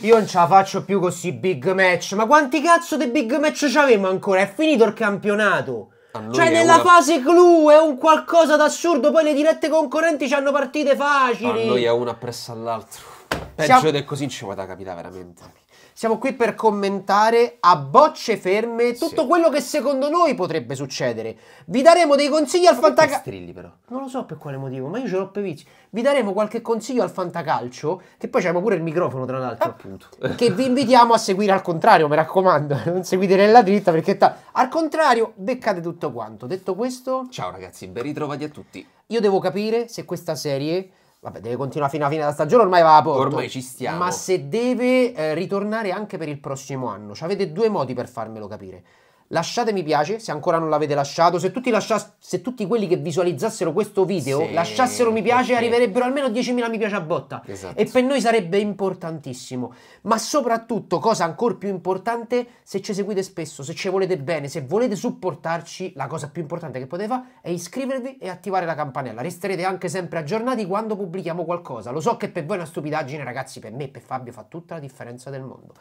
Io non ce la faccio più con questi big match. Ma quanti cazzo di big match c'avevo ancora? È finito il campionato. Cioè, nella una... fase clou è un qualcosa d'assurdo. Poi le dirette concorrenti ci hanno partite facili. A noi è una appresso all'altro. Peggio Siamo... del così ci vuole da capitare veramente. Siamo qui per commentare a bocce ferme tutto sì. quello che secondo noi potrebbe succedere. Vi daremo dei consigli al fantacalcio. strilli però. Non lo so per quale motivo, ma io ce l'ho per vizi. Vi daremo qualche consiglio al fantacalcio, che poi abbiamo pure il microfono tra l'altro. Appunto. Che vi invitiamo a seguire al contrario, mi raccomando. Non seguite nella dritta perché ta... al contrario beccate tutto quanto. Detto questo... Ciao ragazzi, ben ritrovati a tutti. Io devo capire se questa serie Vabbè, deve continuare fino alla fine della stagione, ormai va a porto. Ormai ci stiamo. Ma se deve eh, ritornare anche per il prossimo anno, cioè avete due modi per farmelo capire Lasciate mi piace se ancora non l'avete lasciato. Se tutti, lasciass- se tutti quelli che visualizzassero questo video sì, lasciassero mi piace, perché... arriverebbero almeno 10.000 mi piace a botta. Esatto. E per noi sarebbe importantissimo. Ma soprattutto, cosa ancora più importante, se ci seguite spesso, se ci volete bene, se volete supportarci, la cosa più importante che potete fare è iscrivervi e attivare la campanella. Resterete anche sempre aggiornati quando pubblichiamo qualcosa. Lo so che per voi è una stupidaggine, ragazzi, per me e per Fabio fa tutta la differenza del mondo.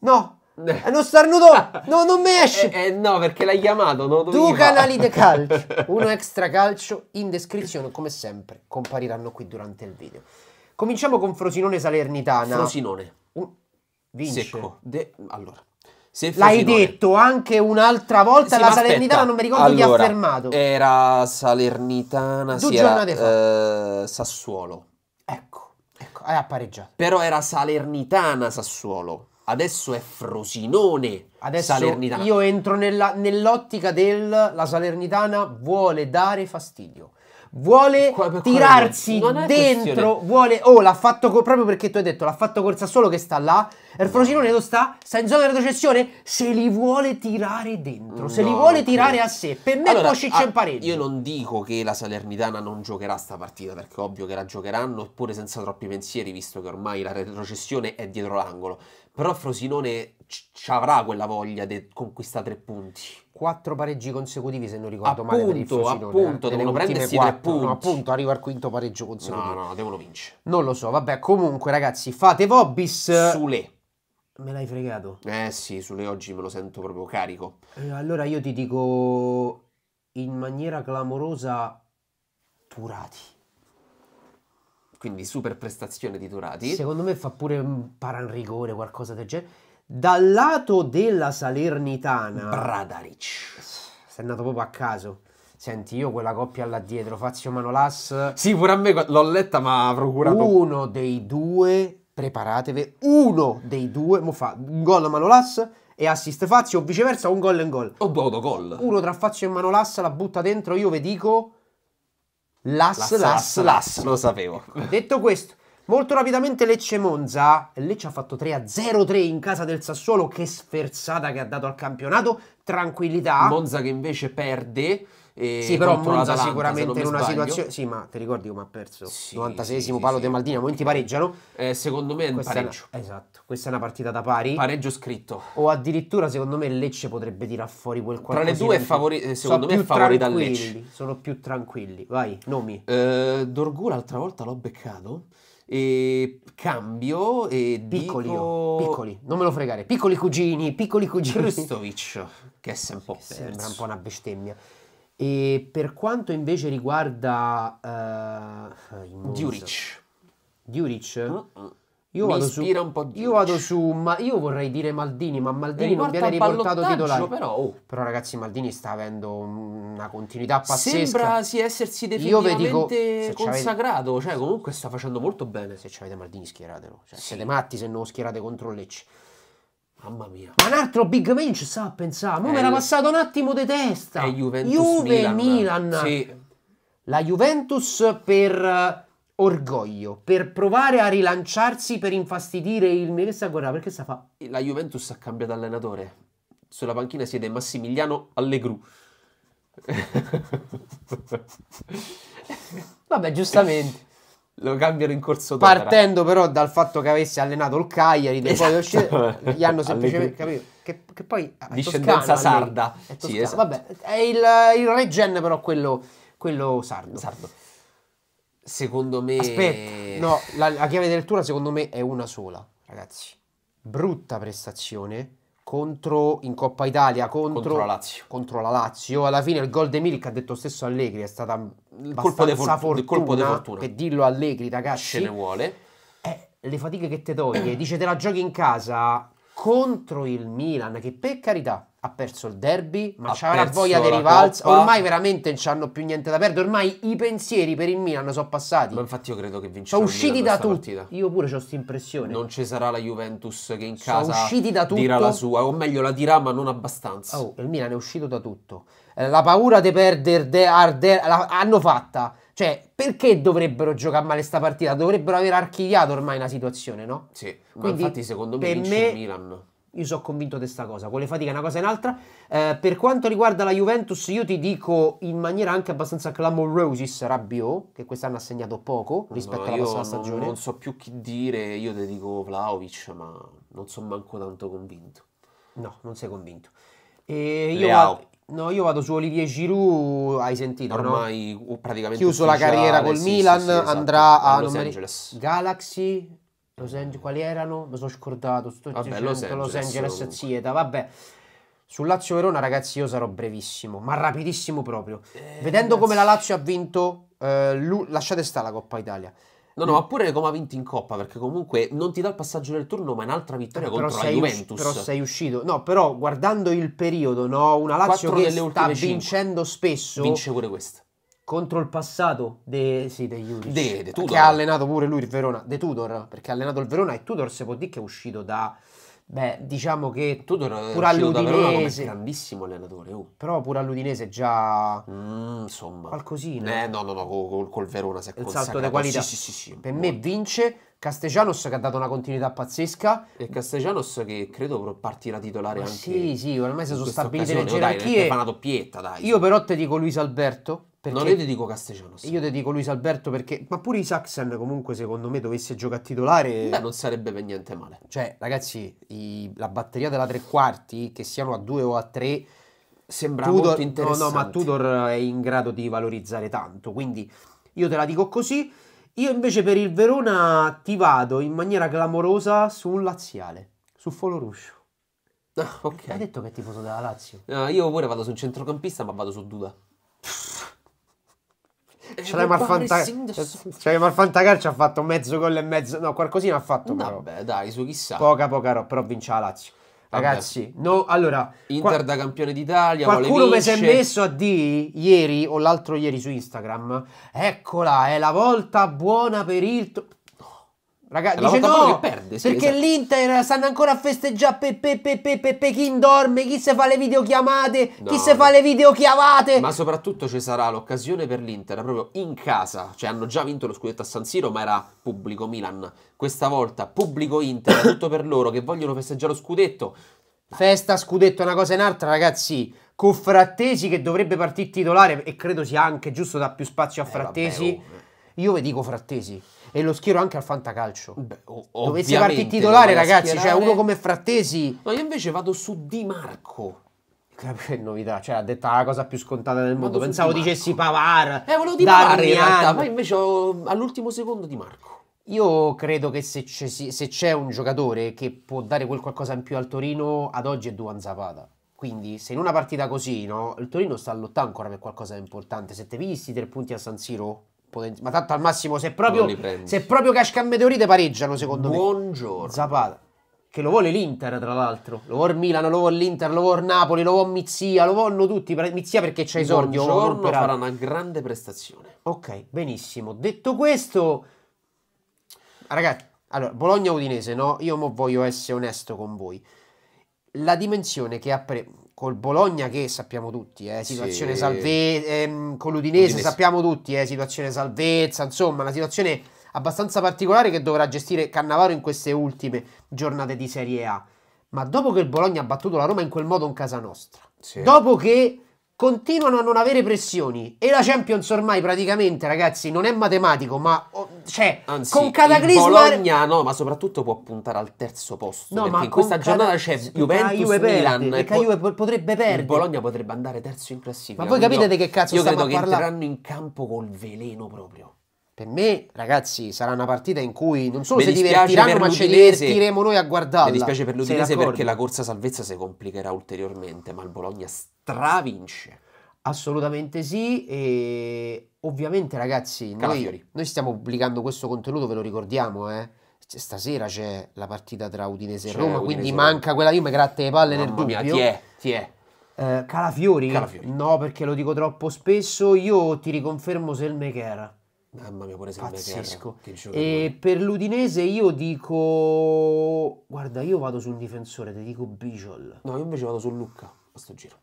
No! È eh, uno eh, starnuto! No, non mi esce! Eh, eh, no, perché l'hai chiamato, no? Due canali di calcio, uno extra calcio, in descrizione, come sempre, compariranno qui durante il video. Cominciamo con Frosinone Salernitana. Frosinone. Uh, vince. Secco. De... Allora. L'hai detto anche un'altra volta sì, la Salernitana, non mi ricordo allora, chi ha fermato. Era Salernitana, sì, era, eh, Sassuolo. Ecco, ecco, hai appareggiato. Però era Salernitana Sassuolo adesso è Frosinone adesso Salernitana. Io entro nella, nell'ottica del la Salernitana vuole dare fastidio. Vuole Qua, tirarsi dentro, vuole, oh l'ha fatto co- proprio perché tu hai detto l'ha fatto corsa solo che sta là, il er, Frosinone dove sta, sta in zona di retrocessione, se li vuole tirare dentro, no, se li vuole tirare a sé, per me allora, Koscic ah, in pareggio. Io non dico che la Salernitana non giocherà sta partita, perché ovvio che la giocheranno, oppure senza troppi pensieri, visto che ormai la retrocessione è dietro l'angolo, però Frosinone ci avrà quella voglia di conquistare tre punti. Quattro pareggi consecutivi, se non ricordo appunto, male, per il Frosinone. Eh. Appunto, eh, devono prendersi quattro, punti. No, appunto, arriva al quinto pareggio consecutivo. No, no, devono vincere. Non lo so, vabbè, comunque ragazzi, fate Vobbis. Sule. Me l'hai fregato. Eh sì, Sule oggi me lo sento proprio carico. Eh, allora io ti dico in maniera clamorosa Turati quindi super prestazione di Turati. Secondo me fa pure un rigore, qualcosa del genere. Dal lato della Salernitana, Bradaric. Sei andato proprio a caso. Senti, io quella coppia là dietro, Fazio Manolas. Sì, pure a me l'ho letta, ma ha procurato. Uno dei due, preparatevi, uno dei due, mo fa un gol Manolas e assist Fazio, o viceversa un gol e un gol. O due autogol. Uno tra Fazio e Manolas la butta dentro, io vi dico Las, las, las. Lo sapevo. Detto questo, molto rapidamente Lecce-Monza. Lecce ha fatto 3-0-3 in casa del Sassuolo. Che sferzata che ha dato al campionato. Tranquillità. Monza che invece perde e sì, però Monza sicuramente in una situazione... Sì, ma ti ricordi come ha perso? Sì, 96esimo sì, palo sì, De Maldini, a momenti pareggiano. Eh, secondo me è un pareggio. È una... Esatto, questa è una partita da pari. Pareggio scritto. O addirittura secondo me Lecce potrebbe tirar fuori quel qualcosa. Tra le due è favori... secondo sono me è favorita Lecce. Sono più tranquilli, vai, nomi. Eh, Dorgu l'altra volta l'ho beccato e cambio e piccoli, dico... piccoli, non me lo fregare, piccoli cugini, piccoli cugini. Cristovic, che è sempre un po' perso. Sembra un po' una bestemmia. E per quanto invece riguarda uh, uh-uh. io, vado su, io vado su, ma io vorrei dire Maldini, ma Maldini non viene riportato titolare. Però, oh. però, ragazzi, Maldini sta avendo una continuità pazzesca. Sembra sì, essersi definitivamente consacrato, cioè comunque sta facendo molto bene. Se avete Maldini schieratelo, cioè, sì. siete matti se non schierate contro Lecce. Mamma mia. Ma un altro big man ci sta a pensare. Ma eh, era passato un attimo di testa. È eh, Juventus Juve Milan. Milan. Sì. La Juventus per eh, orgoglio, per provare a rilanciarsi, per infastidire il Milan. Che guarda, perché sta fa? La Juventus ha cambiato allenatore. Sulla panchina siede Massimiliano Allegru. Vabbè, giustamente lo cambiano in corso d'opera. Partendo però dal fatto che avesse allenato il Cagliari, esatto. poi uscito, gli hanno semplicemente capito che, che poi è discendenza toscano, sarda. È sì, esatto. Vabbè, è il, il regen però quello, quello sardo. sardo. Secondo me Aspetta, no, la, la chiave di lettura secondo me è una sola, ragazzi. Brutta prestazione contro in Coppa Italia contro, contro, la Lazio. contro la Lazio. Alla fine il gol di Milik ha detto stesso Allegri, è stata il colpo, di for- il colpo di fortuna. Che dillo Allegri, ragazzi. Ce ne vuole. Eh, le fatiche che te toglie, dice te la giochi in casa contro il Milan, che per carità ha perso il derby, ma c'ha una voglia di rivalsa. Ormai veramente non c'hanno più niente da perdere. Ormai i pensieri per il Milan sono passati. Ma infatti, io credo che vincerà. Sono usciti da tutti. Io pure ho questa impressione. Non ci sarà la Juventus che in sono casa usciti da tutto. dirà la sua, o meglio, la dirà, ma non abbastanza. Oh, il Milan è uscito da tutto. Eh, la paura di perdere, de, arder, hanno fatta. Cioè, perché dovrebbero giocare male sta partita? Dovrebbero aver archiviato ormai la situazione, no? Sì, Quindi, infatti secondo me vince me, il Milan. Io sono convinto di questa cosa. Con le fatiche è una cosa e un'altra. Eh, per quanto riguarda la Juventus, io ti dico in maniera anche abbastanza clamorosis Rabiot, che quest'anno ha segnato poco rispetto no, alla prossima stagione. Non so più chi dire, io ti dico Vlaovic, ma non sono manco tanto convinto. No, non sei convinto. E io, vado, no, io vado su Olivier Giroud, hai sentito? Ormai no? praticamente chiuso la carriera col sì, Milan, sì, sì, esatto. andrà a Los Angeles. Galaxy Los Angeles, quali erano? Me sono scordato, sto Vabbè, dicendo Los Angeles, Los Angeles oh. Zieta, vabbè. Sul Lazio Verona, ragazzi, io sarò brevissimo, ma rapidissimo proprio. Eh, Vedendo ragazzi. come la Lazio ha vinto, eh, lasciate stare la Coppa Italia. No, no, ma pure come ha vinto in Coppa, perché comunque non ti dà il passaggio del turno, ma è un'altra vittoria però contro la Juventus. Però sei uscito. No, però guardando il periodo, no, una Lazio che sta vincendo 5. spesso... Vince pure questa contro il passato de, sì, de Juric, de, de Tudor. che ha allenato pure lui il Verona, De Tudor, perché ha allenato il Verona e Tudor se può dire che è uscito da... Beh, diciamo che Tudor pure all'Udinese grandissimo allenatore, oh. però pure all'Udinese già mm, insomma qualcosina. Eh, no, no, no, col, col Verona si è il salto di qualità. Sì, sì, sì, per buono. me vince Castellanos che ha dato una continuità pazzesca e Castellanos che credo partirà titolare Ma anche. Sì, sì, ormai si sono stabilite le oh, gerarchie. Dai, fa una doppietta, dai. Io però ti dico Luis Alberto non io ti dico Castellanos. Io ti dico Luis Alberto perché. Ma pure Isaacsen, comunque, secondo me, dovesse giocare a titolare. Beh, non sarebbe per niente male. Cioè, ragazzi, i... la batteria della tre quarti, che siano a due o a tre, sembra Tudor... molto interessante. No, no, ma Tudor è in grado di valorizzare tanto. Quindi io te la dico così. Io invece per il Verona ti vado in maniera clamorosa su un laziale, su Foloruscio. Ah, ok. Hai detto che è tifoso della Lazio. No, eh, io pure vado sul centrocampista, ma vado su Duda. Cioè, Marfanta... cioè Marfantagar ci ha fatto mezzo gol e mezzo. No, qualcosina ha fatto. Vabbè, però. dai, su chissà. Poca, poca roba, però vince la Lazio. Ragazzi, no, allora, Inter da campione d'Italia. Qualcuno mi si è messo a dire ieri o l'altro ieri su Instagram: Eccola, è la volta buona per il. Ragazzi, dice no, perde, sì, perché esatto. l'Inter stanno ancora a festeggiare Pepe, Pepe, Pepe, chi dorme, chi se fa le videochiamate, no, chi se no. fa le videochiavate. Ma soprattutto ci sarà l'occasione per l'Inter proprio in casa, cioè hanno già vinto lo scudetto a San Siro ma era pubblico Milan, questa volta pubblico Inter, tutto per loro che vogliono festeggiare lo scudetto. Festa, scudetto, una cosa e un'altra ragazzi, con Frattesi che dovrebbe partire titolare e credo sia anche giusto da più spazio a eh, Frattesi, vabbè, oh. Eh. io vi dico Frattesi e lo schiero anche al fantacalcio. Beh, ov- Dovessi partire titolare, ragazzi, cioè, schierare... cioè uno come Frattesi. Ma io invece vado su Di Marco. Che novità, cioè ha detto la cosa più scontata del mondo. Pensavo di dicessi Pavar. Eh, volevo Di Pavar in realtà, ma invece ho, all'ultimo secondo Di Marco. Io credo che se c'è, se c'è, un giocatore che può dare quel qualcosa in più al Torino, ad oggi è Duan Zapata. Quindi, se in una partita così, no, il Torino sta a lottare ancora per qualcosa di importante. Se te pigli tre punti a San Siro, Poten- ma tanto al massimo, se proprio, se proprio casca meteorite pareggiano, secondo Buongiorno. me. Buongiorno. Zapata. Che lo vuole l'Inter, tra l'altro. Lo vuole Milano, lo vuole l'Inter, lo vuole Napoli, lo vuole Mizia, lo vogliono tutti. Mizia perché c'è esordio. Buongiorno, farà una grande prestazione. Ok, benissimo. Detto questo, ragazzi, allora, Bologna-Udinese, no? Io voglio essere onesto con voi. La dimensione che ha preso col Bologna che sappiamo tutti, eh, situazione sì. salvezza, ehm, con l'Udinese Udinese. sappiamo tutti, eh, situazione salvezza, insomma una situazione abbastanza particolare che dovrà gestire Cannavaro in queste ultime giornate di Serie A. Ma dopo che il Bologna ha battuto la Roma in quel modo in casa nostra, sì. dopo che continuano a non avere pressioni e la Champions ormai praticamente ragazzi non è matematico ma oh, cioè Anzi, con Cataclisma Bologna no ma soprattutto può puntare al terzo posto no, perché in questa giornata c'è Juventus Juve Milan perde, po- potrebbe perdere il Bologna potrebbe andare terzo in classifica ma voi capite di che cazzo io stiamo credo che parlare? entreranno in campo col veleno proprio per me, ragazzi, sarà una partita in cui non solo si divertiranno, ma ci divertiremo noi a guardarla. Mi dispiace per l'Udinese perché la corsa salvezza si complicherà ulteriormente, ma il Bologna sta travince. Assolutamente sì, e ovviamente ragazzi, noi, noi, stiamo pubblicando questo contenuto, ve lo ricordiamo, eh? Stasera c'è la partita tra Udinese e Roma, Udinese quindi Roma. manca quella, io mi gratte le palle Mamma nel dubbio. Mia, ti è, ti è. Eh, Calafiori? Calafiori? No, perché lo dico troppo spesso, io ti riconfermo Selmecher. Mamma mia, pure Pazzesco. E per l'Udinese io dico... Guarda, io vado sul difensore, ti dico Bijol. No, io invece vado su Lucca, a sto giro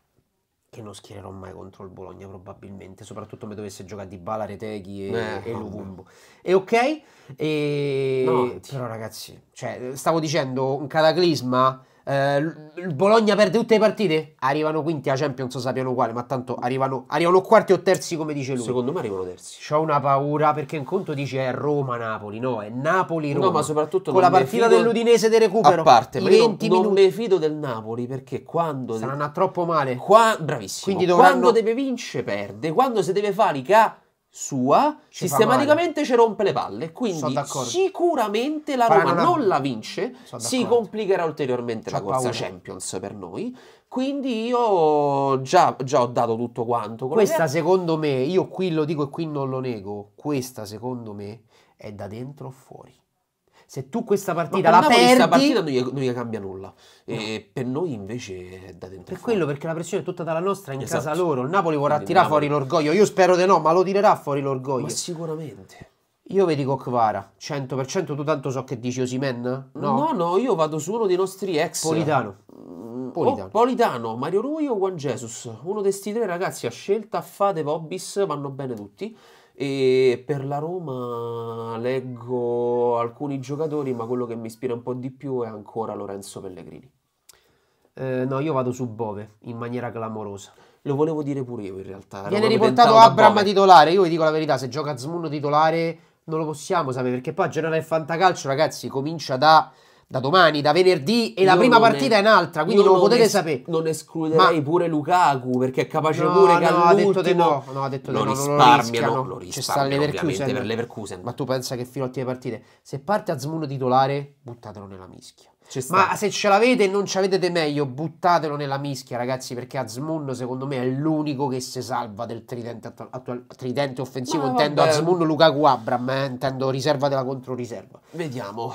che non schiererò mai contro il Bologna probabilmente, soprattutto se dovesse giocare di Bala, Reteghi e, eh, e Luvumbo. E ok, e... No, però ragazzi, cioè, stavo dicendo un cataclisma il eh, Bologna perde tutte le partite, arrivano quinti a Champions, sappiano quale, ma tanto arrivano, arrivano quarti o terzi come dice lui. Secondo me arrivano terzi. C'ho una paura perché in conto dice è Roma-Napoli, no, è Napoli-Roma. No, ma soprattutto con la partita dell'Udinese di recupero. A parte, ma 20 non, non mi fido del Napoli perché quando... Saranno troppo male. Qua, bravissimo. dovranno... Quando deve vincere perde, quando si deve fare i ca sua ci sistematicamente ci rompe le palle. Quindi sicuramente la Roma non la vince, si complicherà ulteriormente C'ho la corsa paura. Champions per noi. Quindi io già, già ho dato tutto quanto. Questa secondo me, io qui lo dico e qui non lo nego, questa secondo me è da dentro o fuori. Se tu questa partita la perdi... questa partita non gli, non gli cambia nulla. No. per noi invece è da dentro. Per quello, perché la pressione è tutta dalla nostra in esatto. casa loro. Il Napoli vorrà Quindi tirare fuori l'orgoglio. Io spero di no, ma lo tirerà fuori l'orgoglio. Ma sicuramente. Io vi dico Kvara, 100%, tu tanto so che dici Osimen? No? no, no, io vado su uno dei nostri ex. Politano. Mm, Politano. Oh, Politano, Mario Rui o Juan Jesus? Uno di questi tre ragazzi a scelta, fate Vobis, vanno bene tutti. E per la Roma leggo alcuni giocatori, ma quello che mi ispira un po' di più è ancora Lorenzo Pellegrini. Eh, no, io vado su Bove in maniera clamorosa. Lo volevo dire pure io in realtà. Viene riportato Abram titolare, io vi dico la verità, se gioca Zmunno titolare non lo possiamo sapere, perché poi a generale fantacalcio, ragazzi, comincia da da domani, da venerdì e io la prima partita è, un'altra, quindi non lo potete es- sapere. Non escluderei Ma... pure Lukaku perché è capace no, pure no, che all'ultimo ha detto di no, no, ha detto lo no, risparmiano, lo risparmiano, c'è sta Leverkusen. per Leverkusen. Ma tu pensa che fino a te partite, se parte Azmuno titolare, buttatelo nella mischia. Ma se ce l'avete e non ci avete meglio, buttatelo nella mischia, ragazzi, perché Azmun secondo me è l'unico che si salva del tridente, attu- tridente offensivo. Ma intendo vabbè. Azmun, Lukaku, Abram, eh, intendo riserva della controriserva. Vediamo.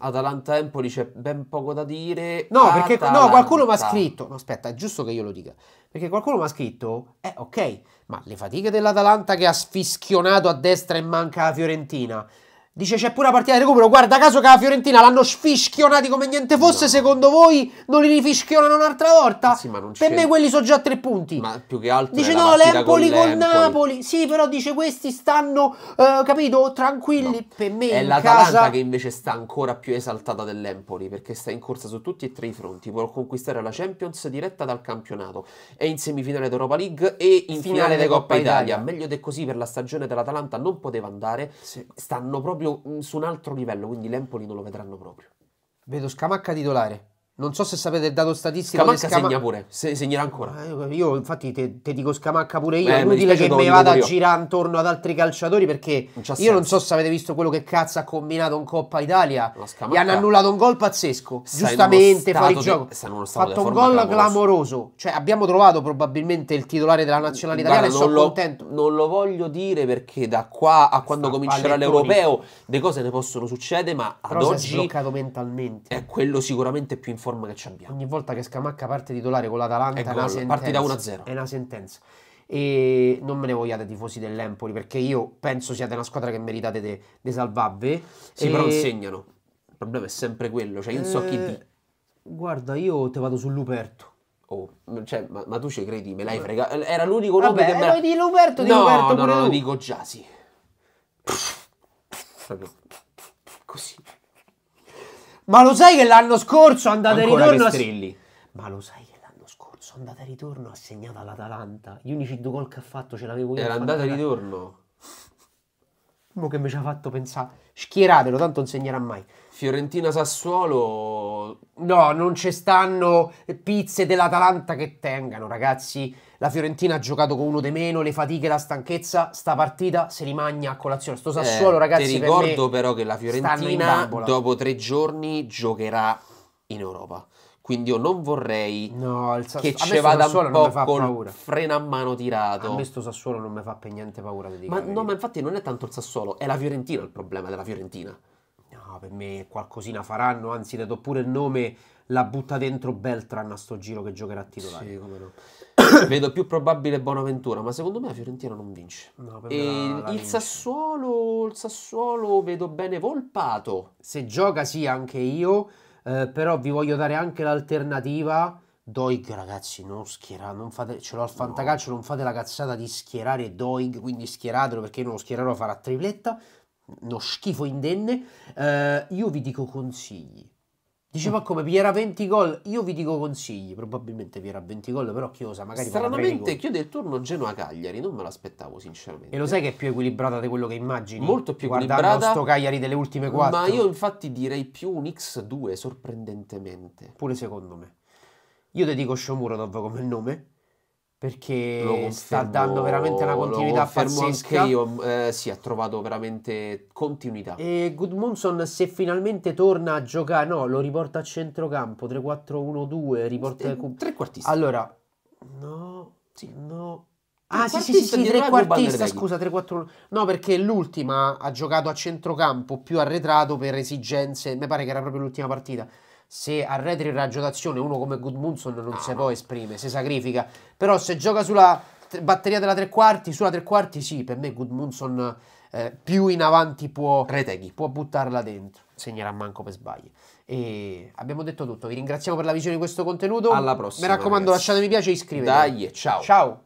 Atalanta-Empoli c'è ben poco da dire. No, perché no, qualcuno mi ha scritto. No, aspetta, è giusto che io lo dica. Perché qualcuno mi ha scritto, eh, ok, ma le fatiche dell'Atalanta che ha sfischionato a destra e manca la Fiorentina Dice c'è pure la partita di recupero. Guarda caso che la Fiorentina l'hanno sfischionati come niente fosse. No. Secondo voi non li rifischionano un'altra volta? Eh sì, ma non per me quelli sono già tre punti. Ma più che altro. Dice no, l'Empoli con, con Napoli. Sì, però dice questi stanno, eh, capito, tranquilli. No. Per me è l'Atalanta casa... che invece sta ancora più esaltata dell'Empoli perché sta in corsa su tutti e tre i fronti. Può conquistare la Champions diretta dal campionato. È in semifinale d'Europa League e in finale, finale di Coppa, Coppa Italia. Italia. Meglio di così per la stagione dell'Atalanta non poteva andare. Sì. Stanno proprio proprio mm, su un altro livello, quindi l'Empoli non lo vedranno proprio. Vedo Scamacca titolare. Non so se sapete il dato statistico. Scamacca Scama... segna pure, se, segnerà ancora. Eh, io infatti te, dico Scamacca pure io, Beh, è inutile che me vada a girare intorno ad altri calciatori perché non io senso. non so se avete visto quello che cazzo ha combinato in Coppa Italia. Gli hanno annullato un gol pazzesco, sta giustamente fuori di, gioco. Fatto un gol clamoroso. clamoroso. Cioè abbiamo trovato probabilmente il titolare della nazionale italiana Guarda, e sono lo, contento. Non lo voglio dire perché da qua a quando sta comincerà l'europeo le cose ne possono succedere, ma Però ad oggi è mentalmente. È quello sicuramente più importante forma che abbiamo. Ogni volta che Scamacca parte titolare con l'Atalanta è, è una sentenza. Parti da 1-0. È una sentenza. E non me ne vogliate tifosi dell'Empoli perché io penso siate una squadra che meritate di de- salvarvi. Sì, e... però insegnano. Il problema è sempre quello, cioè io e... so chi eh, di. Guarda, io te vado sull'Uperto. Oh, cioè, ma, ma, tu ci credi? Me l'hai fregato. Era l'unico nome Vabbè, che me... Eh, di Luperto, di no, Luperto no, no, lo dico già, sì. così. Ma lo sai che l'anno scorso andate e ritorno... A... Ma lo sai che l'anno scorso andate e ritorno ha segnato all'Atalanta. Gli unici due gol che ha fatto ce l'avevo io. Era andata e ritorno. Mo che mi ci ha fatto pensare. Schieratelo, tanto non segnerà mai. Fiorentina-Sassuolo... No, non ci stanno pizze dell'Atalanta che tengano, ragazzi. La Fiorentina ha giocato con uno di meno, le fatiche, la stanchezza, sta partita se rimagna a colazione. Sto eh, Sassuolo, eh, ragazzi, Ti ricordo per però che la Fiorentina dopo tre giorni giocherà in Europa. Quindi io non vorrei no, Sassu- che ci vada un po' col paura. freno a mano tirato. A me sto Sassuolo non mi fa per niente paura Ma no, ma infatti non è tanto il Sassuolo, è la Fiorentina il problema della Fiorentina per me qualcosina faranno, anzi le do pure il nome, la butta dentro Beltran a sto giro che giocherà a titolare. Sì, come no. Vedo più probabile Bonaventura, ma secondo me la Fiorentina non vince. No, e la, la il, vince. Sassuolo, il Sassuolo vedo bene Volpato. Se gioca sì anche io, eh, però vi voglio dare anche l'alternativa. Doig, ragazzi, non schierate, non fate, ce l'ho al fantacalcio, no. non fate la cazzata di schierare Doig, quindi schieratelo perché io non lo schiererò, farà tripletta uno schifo indenne, eh, io vi dico consigli. Diceva come Piera 20 gol, io vi dico consigli, probabilmente Piera 20 gol, però Chiosa magari Stranamente chiude il turno Genoa-Cagliari, non me l'aspettavo sinceramente. E lo sai che è più equilibrata di quello che immagini? Molto più equilibrata. Guardando sto Cagliari delle ultime quattro. Ma io infatti direi più un X2 sorprendentemente. Pure secondo me. Io ti dico Shomurodov come nome, perché confermo, sta dando veramente una continuità pazzesca. Anche io, mm, eh, sì, ha trovato veramente continuità. E Goodmunson se finalmente torna a giocare, no, lo riporta a centrocampo, 3-4-1-2, riporta... Eh, trequartista. Allora, no, sì, no. Ah, sì, sì, sì, trequartista, scusa, 3-4-1. No, perché l'ultima ha giocato a centrocampo più arretrato per esigenze, mi pare che era proprio l'ultima partita se arretri in raggio d'azione uno come Goodmunson non ah, si può esprimere, si sacrifica, però se gioca sulla batteria della tre quarti, sulla tre quarti sì, per me Goodmunson eh, più in avanti può, Reteghi. può buttarla dentro, segnerà manco per sbaglio. E abbiamo detto tutto, vi ringraziamo per la visione di questo contenuto, alla prossima. Mi raccomando ragazzi. lasciate mi piace e iscrivetevi. Dai, ciao. Ciao.